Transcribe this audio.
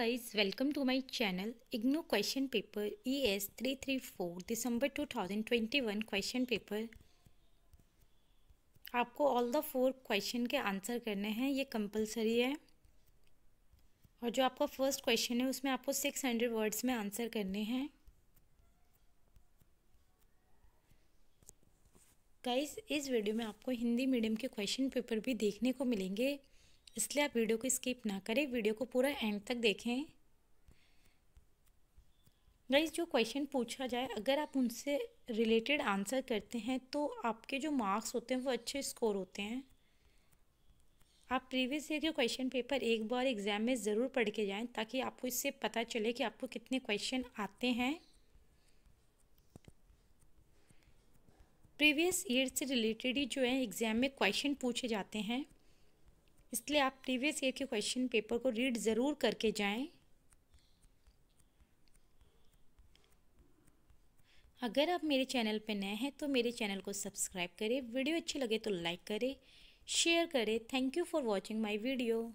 to channel question paper E S three three four December two thousand twenty one question paper आपको all the four question के answer करने हैं ये compulsory है और जो आपका फर्स्ट क्वेश्चन है उसमें आपको सिक्स हंड्रेड वर्ड्स में आंसर करने हैं गाइस इस वीडियो में आपको हिंदी मीडियम के क्वेश्चन पेपर भी देखने को मिलेंगे इसलिए आप वीडियो को स्किप ना करें वीडियो को पूरा एंड तक देखें गाइज जो क्वेश्चन पूछा जाए अगर आप उनसे रिलेटेड आंसर करते हैं तो आपके जो मार्क्स होते हैं वो अच्छे स्कोर होते हैं आप प्रीवियस ईयर के क्वेश्चन पेपर एक बार एग्ज़ाम में ज़रूर पढ़ के जाएं ताकि आपको इससे पता चले कि आपको कितने क्वेश्चन आते हैं प्रीवियस ईयर से रिलेटेड ही जो है एग्ज़ाम में क्वेश्चन पूछे जाते हैं इसलिए आप प्रीवियस ईयर के क्वेश्चन पेपर को रीड ज़रूर करके जाएं अगर आप मेरे चैनल पर नए हैं तो मेरे चैनल को सब्सक्राइब करें वीडियो अच्छी लगे तो लाइक करें शेयर करें thank you for watching my video